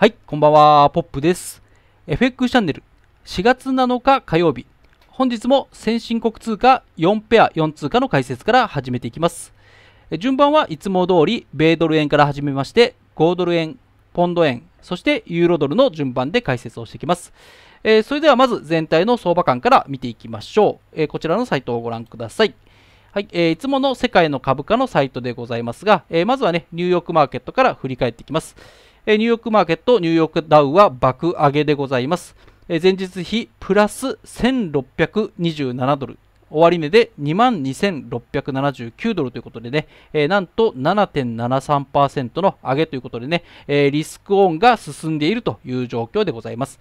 はい、こんばんは、ポップです。FX チャンネル、4月7日火曜日、本日も先進国通貨4ペア4通貨の解説から始めていきます。順番はいつも通り、米ドル円から始めまして、5ドル円、ポンド円、そしてユーロドルの順番で解説をしていきます。えー、それではまず全体の相場感から見ていきましょう。えー、こちらのサイトをご覧ください。はい、えー、いつもの世界の株価のサイトでございますが、えまずはね、ニューヨークマーケットから振り返っていきます。ニューヨークマーケット、ニューヨークダウは爆上げでございます。前日比プラス1627ドル。終値で22,679ドルということでね、えー、なんと7.73%の上げということでね、えー、リスクオンが進んでいるという状況でございます。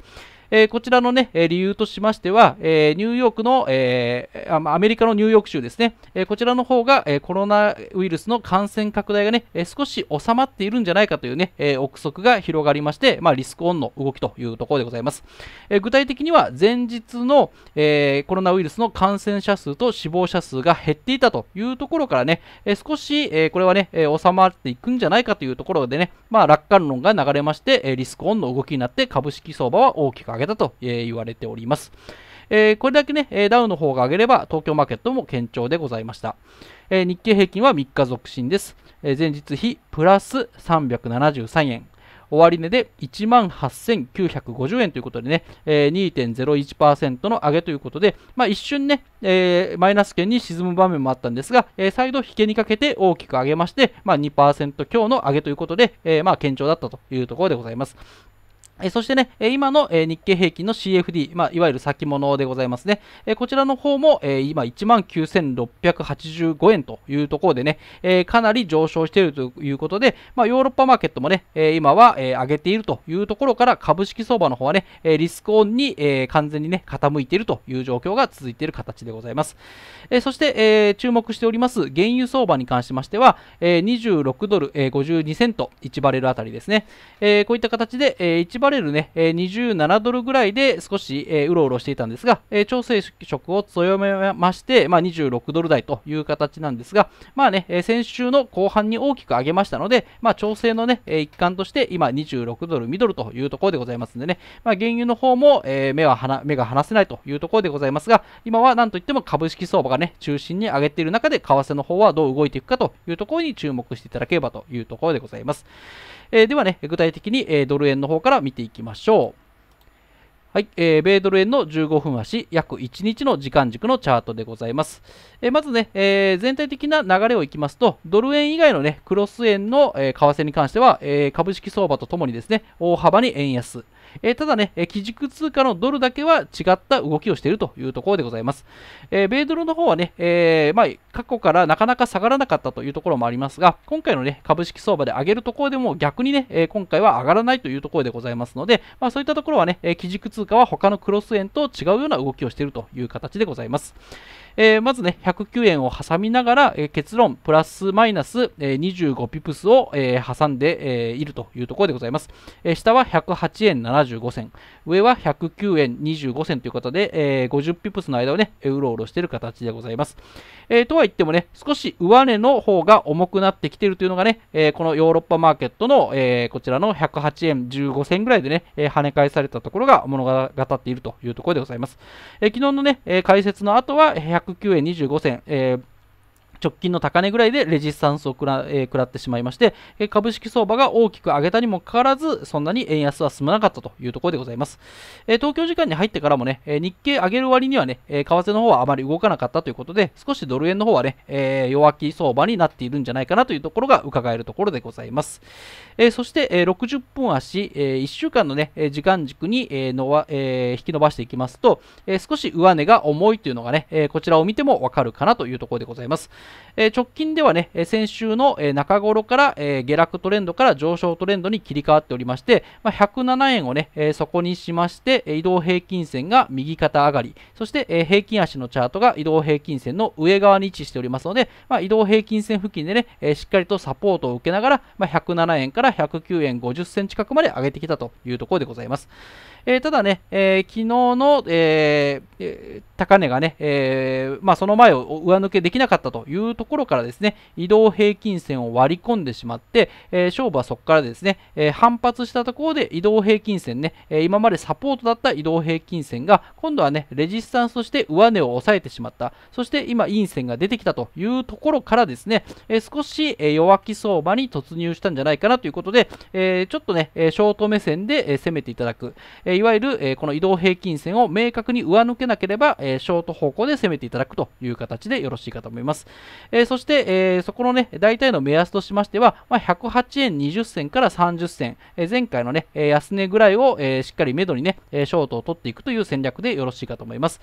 えー、こちらのね、理由としましては、えー、ニューヨークの、えー、アメリカのニューヨーク州ですね、えこちらの方が、えコロナウイルスの感染拡大がね、え少し収まっているんじゃないかというね、え憶測が広がりまして、まあ、リスクオンの動きというところでございます。え具体的には、前日の、えコロナウイルスの感染者数と死亡者数が減っていたというところからね、え少し、えこれはね、え収まっていくんじゃないかというところでね、まあ、楽観論が流れまして、えリスクオンの動きになって株式相場は大きく上が上げたと、言われております。えー、これだけね、ダウの方が上げれば、東京マーケットも堅調でございました。えー、日経平均は3日続伸です。えー、前日比プラス373円。終わり値で1万8950円ということでね、えー、2.01%の上げということで、まあ、一瞬ね、えー、マイナス圏に沈む場面もあったんですが、えー、再度引けにかけて大きく上げまして、まあ、2%強の上げということで、えー、まあ堅調だったというところでございます。そしてね、今の日経平均の CFD、まあ、いわゆる先物でございますね。こちらの方も、今19,685円というところでね、かなり上昇しているということで、まあ、ヨーロッパマーケットもね、今は、上げているというところから株式相場の方はね、リスクオンに、完全にね、傾いているという状況が続いている形でございます。そして、注目しております原油相場に関しましては、26ドル、52セント1バレルあたりですね。こういった形で、1バレルレルね、え27ドルぐらいで少し、えうろうろしていたんですが、え調整色を強めまして、まあ、26ドル台という形なんですが、まあね、え先週の後半に大きく上げましたので、まあ、調整のね、え一環として今26ドルミドルというところでございますんでね、まあ、原油の方も、え目は目が離せないというところでございますが、今はなんといっても株式相場がね、中心に上げている中で、為替の方はどう動いていくかというところに注目していただければというところでございます。えー、ではね、具体的に、えドル円の方から見ていきましょう。はい、えー、米ドル円の15分足、約1日の時間軸のチャートでございます。えー、まずね、えー、全体的な流れをいきますと、ドル円以外のね、クロス円の、え為替に関しては、え株式相場とともにですね、大幅に円安。えー、ただね、え基軸通貨のドルだけは違った動きをしているというところでございます。えー、米ドルの方はね、えー、まあ、過去からなかなか下がらなかったというところもありますが、今回のね、株式相場で上げるところでも逆にね、え今回は上がらないというところでございますので、まあ、そういったところはね、え基軸通貨は他のクロス円と違うような動きをしているという形でございます。えー、まずね、109円を挟みながら、えー、結論、プラスマイナス、えー、25ピプスを、えー、挟んで、えー、いるというところでございます。えー、下は108円75銭、上は109円25銭ということで、えー、50ピプスの間をね、うろうろしている形でございます。えー、とは言ってもね、少し上値の方が重くなってきているというのがね、えー、このヨーロッパマーケットの、えー、こちらの108円15銭ぐらいでね、えー、跳ね返されたところが物語っているというところでございます。えー、昨日のね、えー、解説の後は、109円25銭、えー直近の高値ぐらいでレジスタンスを食ら,、えー、らってしまいまして、え株式相場が大きく上げたにもかかわらず、そんなに円安は進まなかったというところでございます。え東京時間に入ってからもね、え日経上げる割にはね、え為替の方はあまり動かなかったということで、少しドル円の方はね、えー、弱気相場になっているんじゃないかなというところが伺えるところでございます。えそして、え60分足、え1週間のね、時間軸に、えのわえ引き伸ばしていきますと、え少し上値が重いというのがね、えこちらを見てもわかるかなというところでございます。えー、直近ではね、先週の中頃から、えー、下落トレンドから上昇トレンドに切り替わっておりまして、まあ、107円をね、えー、そこにしまして、移動平均線が右肩上がり、そして、えー、平均足のチャートが移動平均線の上側に位置しておりますので、まあ、移動平均線付近でね、えー、しっかりとサポートを受けながら、まあ、107円から109円50銭近くまで上げてきたというところでございます。えー、ただね、えー、昨日の、えー、高値がね、えー、まあ、その前を上抜けできなかったというところからですね、移動平均線を割り込んでしまって、えー、勝負はそこからですね、えー、反発したところで移動平均線ね、え今までサポートだった移動平均線が、今度はね、レジスタンスとして上値を抑えてしまった、そして今、陰線が出てきたというところからですね、え少し弱気相場に突入したんじゃないかなということで、えちょっとね、ショート目線で攻めていただく、えいわゆる、えこの移動平均線を明確に上抜けなければ、えー、ショート方向で攻めていただくという形でよろしいかと思います。えー、そして、えー、そこのね、大体の目安としましては、まあ、108円20銭から30銭、え前回のね、安値ぐらいを、えしっかりめどにね、ショートを取っていくという戦略でよろしいかと思います。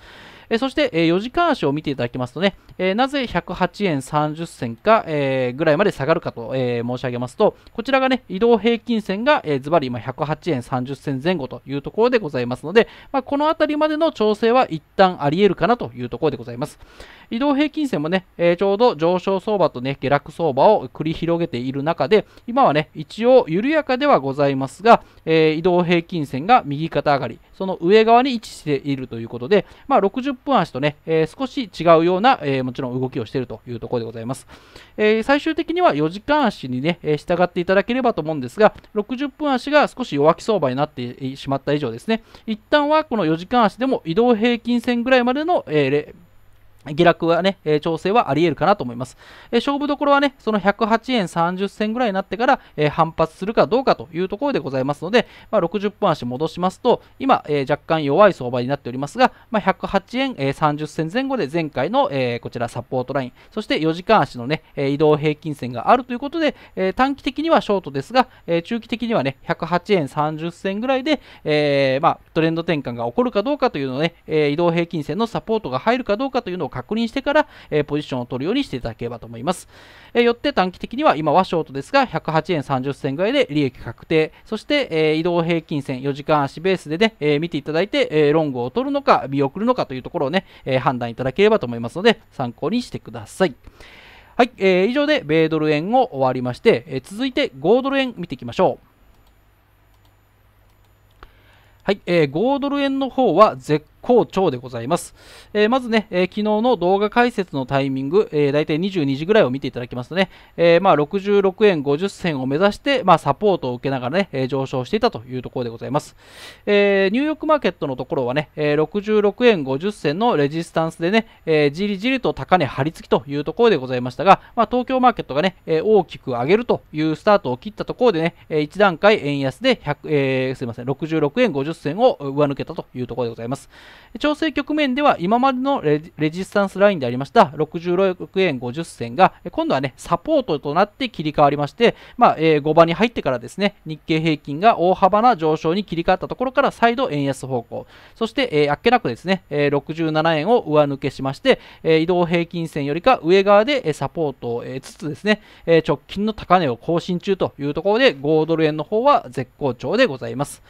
えそして、え4時間足を見ていただきますとね、えなぜ108円30銭か、えぐらいまで下がるかと、え申し上げますと、こちらがね、移動平均線が、えー、ズバリ今108円30銭前後というところでございますので、まあ、この辺りまでの調整は一旦ありり得るかなというところでございます。移動平均線もね、えー、ちょうど上昇相場とね、下落相場を繰り広げている中で、今はね、一応緩やかではございますが、えー、移動平均線が右肩上がり、その上側に位置しているということで、まあ、60分足とね、えー、少し違うような、えもちろん動きをしているというところでございます。え最終的には4時間足にね、え従っていただければと思うんですが、60分足が少し弱気相場になってしまった以上ですね、一旦はこの4時間足でも移動平均線ぐらいまでの、えー下落はね、え調整はあり得るかなと思います。え勝負どころはね、その108円30銭ぐらいになってから、え反発するかどうかというところでございますので、まあ、60分足戻しますと、今、え若干弱い相場になっておりますが、まあ、108円、え30銭前後で前回の、えこちらサポートライン、そして4時間足のね、え移動平均線があるということで、え短期的にはショートですが、え中期的にはね、108円30銭ぐらいで、えまあ、トレンド転換が起こるかどうかというのをね、え移動平均線のサポートが入るかどうかというのを確認してから、えー、ポジションを取るようにしていただければと思います。えー、よって短期的には今はショートですが、108円30銭ぐらいで利益確定。そして、えー、移動平均線4時間足ベースでね、えー、見ていただいて、えー、ロングを取るのか、見送るのかというところをね、えー、判断いただければと思いますので、参考にしてください。はい、えー、以上で米ドル円を終わりまして、えー、続いて5ドル円見ていきましょう。はい、えー、5ドル円の方は絶好調でございます。えー、まずね、えー、昨日の動画解説のタイミング、えー、大体22時ぐらいを見ていただきますとね、えー、まあ、66円50銭を目指して、まあ、サポートを受けながらね、え上昇していたというところでございます。えニューヨークマーケットのところはね、え66円50銭のレジスタンスでね、えじりじりと高値張り付きというところでございましたが、まあ、東京マーケットがね、え大きく上げるというスタートを切ったところでね、え1段階円安で100、えすいません、66円50銭を上抜けたというところでございます。調整局面では今までのレジスタンスラインでありました66円50銭が今度はねサポートとなって切り替わりまして、まあ、5番に入ってからですね日経平均が大幅な上昇に切り替わったところから再度円安方向そして、えー、あっけなくですね、67円を上抜けしまして、移動平均線よりか上側でサポートを得つつですね、直近の高値を更新中というところで5ドル円の方は絶好調でございます。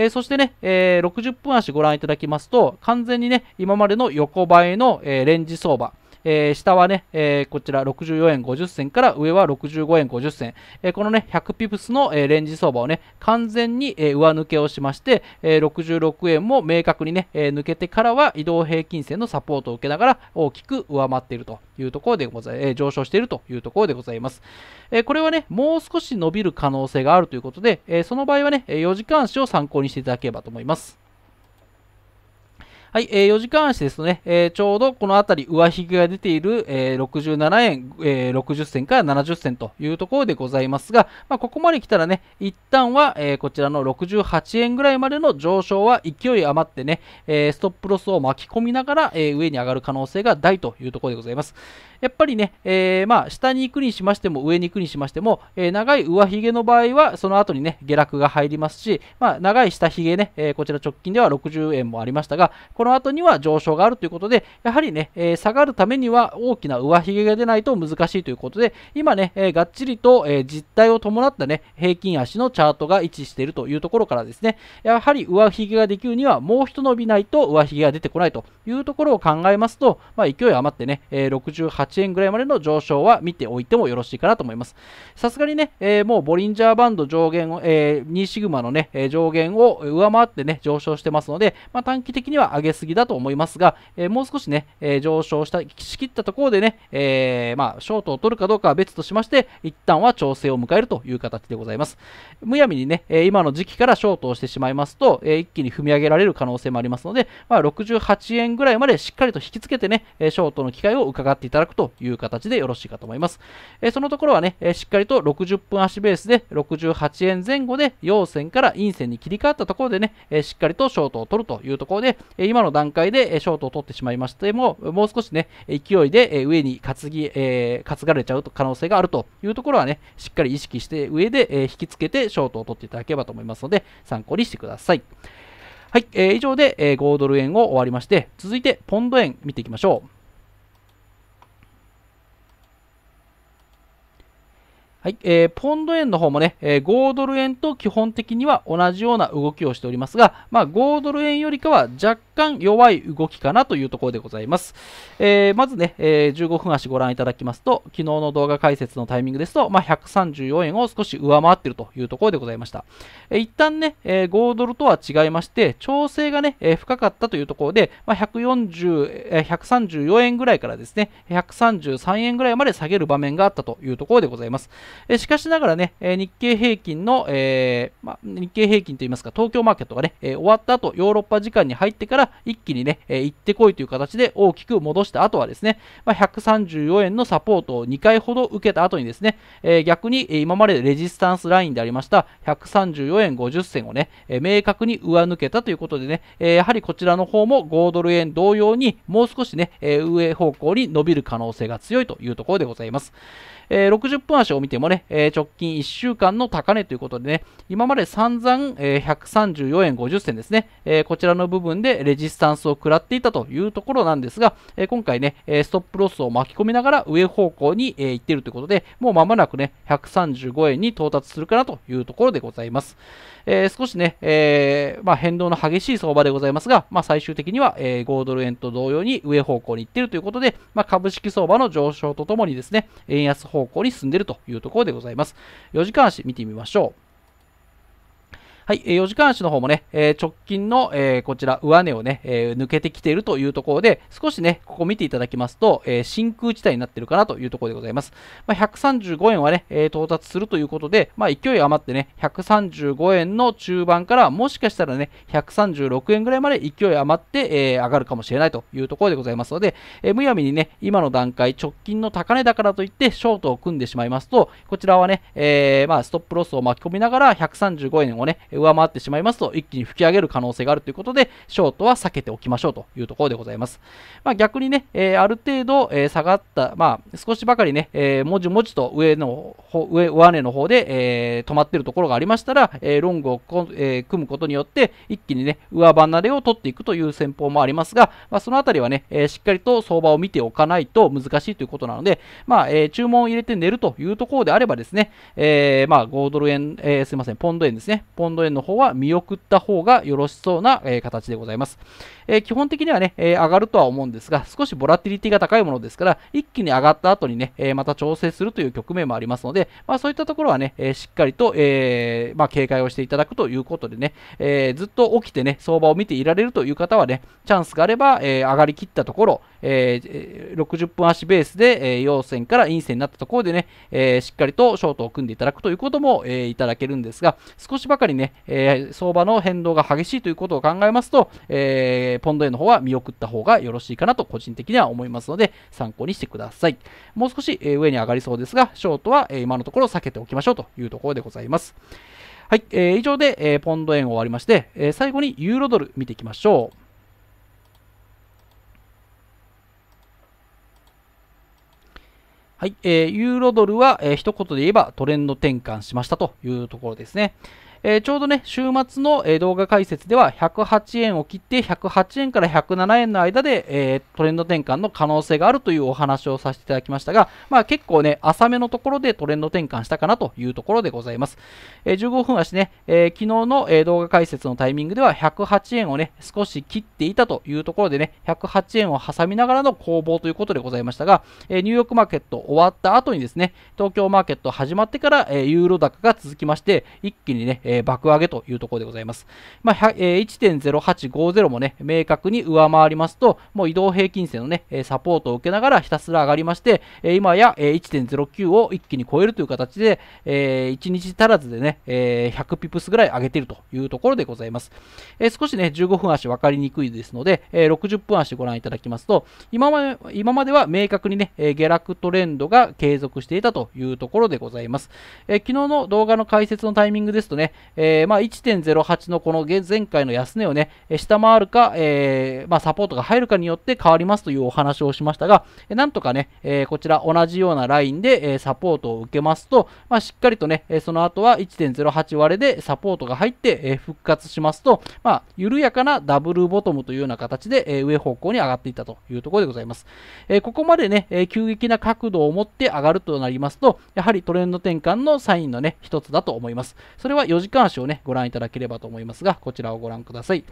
えー、そしてね、えー、60分足ご覧いただきますと、完全にね、今までの横ばいの、えレンジ相場、えー、下はね、えー、こちら64円50銭から上は65円50銭、えー、このね、100ピプスの、えレンジ相場をね、完全に、え上抜けをしまして、え66円も明確にね、え抜けてからは移動平均線のサポートを受けながら大きく上回っているというところでござい、まえ上昇しているというところでございます。えこれはね、もう少し伸びる可能性があるということで、えその場合はね、4時間足を参考にしていただければと思います。はい、えー、4時間足ですとね、えー、ちょうどこの辺り上髭が出ている、えー、67円、えー、60銭から70銭というところでございますが、まあ、ここまで来たらね、一旦は、えー、こちらの68円ぐらいまでの上昇は勢い余ってね、えー、ストップロスを巻き込みながら、えー、上に上がる可能性が大というところでございます。やっぱりね、えー、まあ下に行くにしましても上に行くにしましても、えー、長い上髭の場合はその後にね下落が入りますし、まあ、長い下髭ね、えー、こちら直近では60円もありましたがこの後には上昇があるということで、やはりね、えー、下がるためには大きな上髭が出ないと難しいということで、今ね、えー、がっちりと、えー、実態を伴ったね、平均足のチャートが位置しているというところからですね、やはり上髭ができるにはもう一伸びないと上髭が出てこないというところを考えますと、まあ、勢い余ってね、え68円ぐらいまでの上昇は見ておいてもよろしいかなと思います。さすがにね、えもうボリンジャーバンド上限を、え2シグマのね、上限を上回ってね、上昇してますので、まあ、短期的には上げげすぎだと思いますが、えー、もう少しね、えー、上昇したしきったところでね、えまあ、ショートを取るかどうかは別としまして、一旦は調整を迎えるという形でございます。むやみにね、え今の時期からショートをしてしまいますと、え一気に踏み上げられる可能性もありますので、まあ、68円ぐらいまでしっかりと引きつけてね、ショートの機会を伺っていただくという形でよろしいかと思います。えそのところはね、えしっかりと60分足ベースで68円前後で陽線から陰線に切り替わったところでね、えしっかりとショートを取るというところで、え今今の段階でショートを取ってしまいましても、もう少しね、勢いで上に担ぎ、えー、担がれちゃう可能性があるというところはね、しっかり意識して上で、え引きつけてショートを取っていただければと思いますので、参考にしてください。はい、えー、以上で、え5ドル円を終わりまして、続いてポンド円見ていきましょう。はい、えー、ポンド円の方もね、えー、5ドル円と基本的には同じような動きをしておりますが、まあ、5ドル円よりかは若干弱い動きかなというところでございます。えー、まずね、えー、15分足ご覧いただきますと、昨日の動画解説のタイミングですと、まあ、134円を少し上回っているというところでございました。えー、一旦ね、えー、5ドルとは違いまして、調整がね、えー、深かったというところで、まあ、140 134円ぐらいからですね、133円ぐらいまで下げる場面があったというところでございます。えしかしながらね、え日経平均の、えー、ま、日経平均といいますか、東京マーケットがね、え終わった後、ヨーロッパ時間に入ってから一気にね、え行ってこいという形で大きく戻した後はですね、ま134円のサポートを2回ほど受けた後にですね、え逆に今までレジスタンスラインでありました134円50銭をね、え明確に上抜けたということでね、えやはりこちらの方も5ドル円同様にもう少しね、え上方向に伸びる可能性が強いというところでございます。え60分足を見てもね、えー、直近1週間の高値ということでね、今まで散々、えー、134円50銭ですね、えー、こちらの部分でレジスタンスを食らっていたというところなんですが、え今回ね、ストップロスを巻き込みながら上方向に、え行っているということで、もう間もなくね、135円に到達するかなというところでございます。え少しね、えまあ、変動の激しい相場でございますが、まあ、最終的には、え5ドル円と同様に上方向に行っているということで、まあ、株式相場の上昇とともにですね、円安方向に進んでいるというところところでございます。4時間足見てみましょう。はい、4時間足の方もね、直近の、こちら上値をね、抜けてきているというところで、少しね、ここ見ていただきますと、真空地帯になっているかなというところでございます。まあ、135円はね、到達するということで、まあ、勢い余ってね、135円の中盤からもしかしたらね、136円ぐらいまで勢い余って、上がるかもしれないというところでございますので、むやみにね、今の段階、直近の高値だからといって、ショートを組んでしまいますと、こちらはね、えまあ、ストップロスを巻き込みながら、135円をね、上回ってしまいますと一気に吹き上げる可能性があるということで、ショートは避けておきましょうというところでございます。まあ、逆にね、えー、ある程度、えー、下がった、まあ、少しばかりね、えー、もじもじと上の上上値の方で、え止まっているところがありましたら、えロングをこ、え組むことによって、一気にね、上離れを取っていくという戦法もありますが、まあ、そのあたりはね、えしっかりと相場を見ておかないと難しいということなので、まあ、えー、注文を入れて寝るというところであればですね、えまあ、5ドル円、えすいません、ポンド円ですね、ポンド円円の方は見送った方がよろしそうな、え形でございます、え基本的にはね、え上がるとは思うんですが、少しボラティリティが高いものですから、一気に上がった後にね、えまた調整するという局面もありますので、まあ、そういったところはね、えしっかりと、えまあ、警戒をしていただくということでね、えずっと起きてね、相場を見ていられるという方はね、チャンスがあれば、え上がりきったところ、え60分足ベースで、え陽線から陰線になったところでね、えしっかりとショートを組んでいただくということも、えいただけるんですが、少しばかりね、えー、相場の変動が激しいということを考えますと、えー、ポンド円の方は見送った方がよろしいかなと個人的には思いますので、参考にしてください。もう少し、え上に上がりそうですが、ショートは、え今のところ避けておきましょうというところでございます。はい、えー、以上で、えー、ポンド円終わりまして、えー、最後にユーロドル見ていきましょう。はい、えー、ユーロドルは、えー、一言で言えばトレンド転換しましたというところですね。えー、ちょうどね、週末の、え動画解説では108円を切って108円から107円の間で、えー、トレンド転換の可能性があるというお話をさせていただきましたが、まあ、結構ね、浅めのところでトレンド転換したかなというところでございます。え15分足ね、え昨日の、え動画解説のタイミングでは108円をね、少し切っていたというところでね、108円を挟みながらの攻防ということでございましたが、えニューヨークマーケット終わった後にですね、東京マーケット始まってから、えユーロ高が続きまして、一気にね、えー、爆上げというところでございます。まあ、えー、1.0850もね、明確に上回りますと、もう移動平均線のね、サポートを受けながらひたすら上がりまして、え今や1.09を一気に超えるという形で、えー、1日足らずでね、えー、100ピプスぐらい上げているというところでございます。えー、少しね、15分足分かりにくいですので、えー、60分足ご覧いただきますと、今まで今までは明確にね、え下落トレンドが継続していたというところでございます。えー、昨日の動画の解説のタイミングですとね、えー、まあ、1.08のこの前回の安値をね、下回るか、えー、まあ、サポートが入るかによって変わりますというお話をしましたが、なんとかね、えー、こちら同じようなラインで、えサポートを受けますと、まあ、しっかりとね、その後は1.08割れでサポートが入って、え復活しますと、まあ、緩やかなダブルボトムというような形で、え上方向に上がっていったというところでございます。えここまでね、え急激な角度を持って上がるとなりますと、やはりトレンド転換のサインのね、一つだと思います。それは4時時間足をね、ご覧いただければと思いますが、こちらをご覧ください。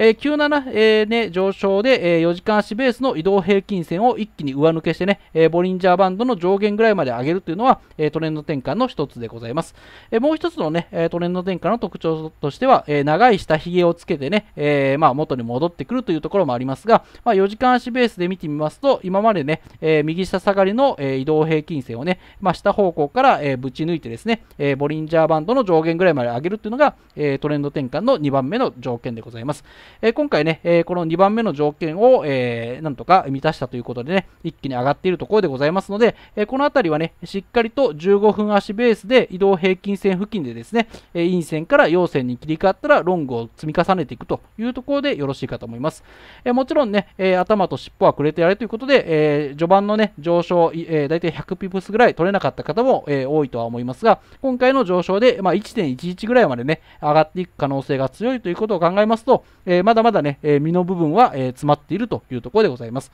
えー、急なえー、ね、上昇で、え4時間足ベースの移動平均線を一気に上抜けしてね、えボリンジャーバンドの上限ぐらいまで上げるというのは、えトレンド転換の一つでございます。えもう一つのね、トレンド転換の特徴としては、え長い下髭をつけてね、えまあ、元に戻ってくるというところもありますが、まあ、4時間足ベースで見てみますと、今までね、え右下下がりの、え移動平均線をね、まあ、下方向から、えぶち抜いてですね、えボリンジャーバンドの上限ぐらいまで上げるというのが、えトレンド転換の2番目の条件でございます。えー、今回ね、えー、この2番目の条件を、えー、なんとか満たしたということでね、一気に上がっているところでございますので、えこの辺りはね、しっかりと15分足ベースで移動平均線付近でですね、え陰線から陽線に切り替わったらロングを積み重ねていくというところでよろしいかと思います。えもちろんね、え頭と尻尾はくれてやれということで、え序盤のね、上昇、えー、大体100ピプスぐらい取れなかった方も、え多いとは思いますが、今回の上昇で、まあ、1.11ぐらいまでね、上がっていく可能性が強いということを考えますと、ええー、まだまだね、え身の部分は、え詰まっているというところでございます。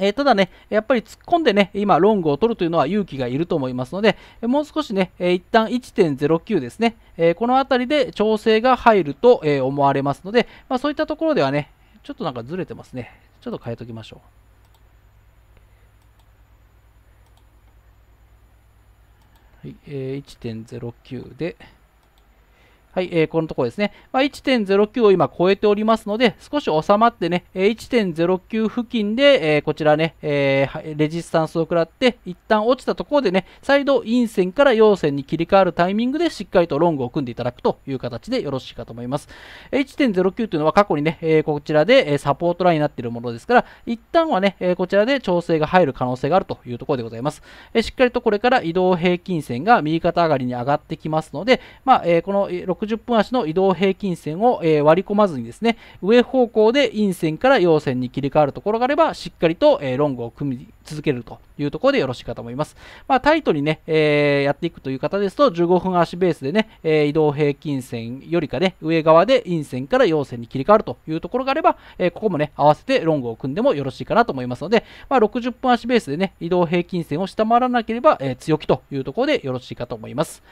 えー、ただね、やっぱり突っ込んでね、今、ロングを取るというのは勇気がいると思いますので、もう少しね、えー、一旦1.09ですね、えー、この辺りで調整が入ると、え思われますので、まあ、そういったところではね、ちょっとなんかずれてますね。ちょっと変えときましょう。はい、えー、1.09で。はい、えー、このところですね。まあ、1.09を今超えておりますので、少し収まってね、1.09付近で、えー、こちらね、えー、レジスタンスを食らって、一旦落ちたところでね、再度陰線から陽線に切り替わるタイミングでしっかりとロングを組んでいただくという形でよろしいかと思います。1.09というのは過去にね、えこちらでサポートラインになっているものですから、一旦はね、えこちらで調整が入る可能性があるというところでございます。えしっかりとこれから移動平均線が右肩上がりに上がってきますので、まあ、えこの6 60分足の移動平均線を、え割り込まずにですね、上方向で陰線から陽線に切り替わるところがあれば、しっかりと、えロングを組み続けるというところでよろしいかと思います。まあ、タイトにね、えー、やっていくという方ですと、15分足ベースでね、えー、移動平均線よりかね、上側で陰線から陽線に切り替わるというところがあれば、えー、ここもね、合わせてロングを組んでもよろしいかなと思いますので、まあ、60分足ベースでね、移動平均線を下回らなければ、え強気というところでよろしいかと思います。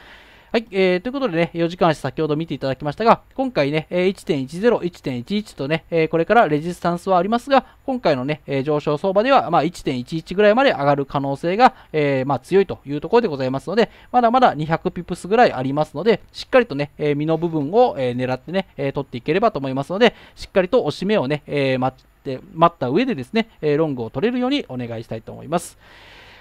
はい、えー、ということでね、4時間足先ほど見ていただきましたが、今回ね、1.10、1.11とね、これからレジスタンスはありますが、今回のね、上昇相場では、まあ、1.11ぐらいまで上がる可能性が、えー、まあ、強いというところでございますので、まだまだ200ピプスぐらいありますので、しっかりとね、身の部分を、狙ってね、取っていければと思いますので、しっかりと押し目をね、待って、待った上でですね、ロングを取れるようにお願いしたいと思います。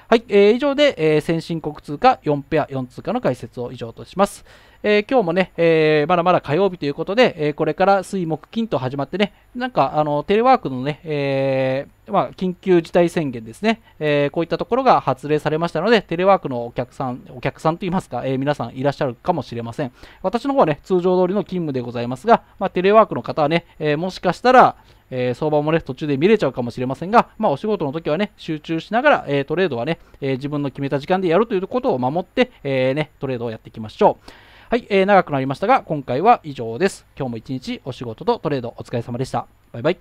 はい、えー、以上で、えー、先進国通貨4ペア4通貨の解説を以上とします。えー、今日もね、えー、まだまだ火曜日ということで、えー、これから水木金と始まってね、なんかあのテレワークのね、えまあ、緊急事態宣言ですね、えこういったところが発令されましたので、テレワークのお客さん、お客さんといいますか、え皆さんいらっしゃるかもしれません。私の方はね、通常通りの勤務でございますが、まあ、テレワークの方はね、えもしかしたら、えー、相場もね、途中で見れちゃうかもしれませんが、まあ、お仕事の時はね、集中しながら、えー、トレードはね、えー、自分の決めた時間でやるということを守って、えね、トレードをやっていきましょう。はい、えー、長くなりましたが、今回は以上です。今日も一日お仕事とトレードお疲れ様でした。バイバイ。